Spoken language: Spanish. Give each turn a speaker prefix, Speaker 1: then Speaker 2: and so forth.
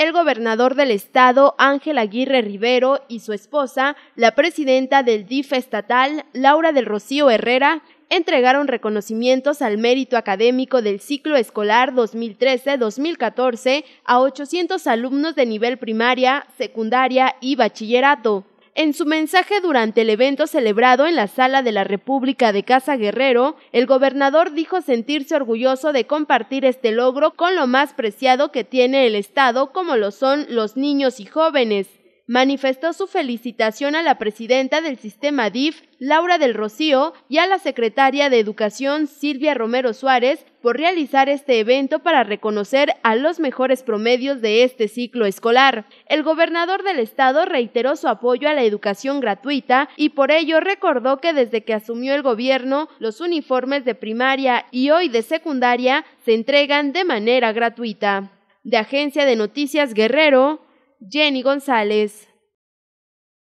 Speaker 1: el gobernador del estado Ángel Aguirre Rivero y su esposa, la presidenta del DIF estatal Laura del Rocío Herrera, entregaron reconocimientos al mérito académico del ciclo escolar 2013-2014 a 800 alumnos de nivel primaria, secundaria y bachillerato. En su mensaje durante el evento celebrado en la Sala de la República de Casa Guerrero, el gobernador dijo sentirse orgulloso de compartir este logro con lo más preciado que tiene el Estado, como lo son los niños y jóvenes manifestó su felicitación a la presidenta del sistema DIF, Laura del Rocío, y a la secretaria de Educación, Silvia Romero Suárez, por realizar este evento para reconocer a los mejores promedios de este ciclo escolar. El gobernador del estado reiteró su apoyo a la educación gratuita y por ello recordó que desde que asumió el gobierno, los uniformes de primaria y hoy de secundaria se entregan de manera gratuita. De Agencia de Noticias Guerrero, Jenny González.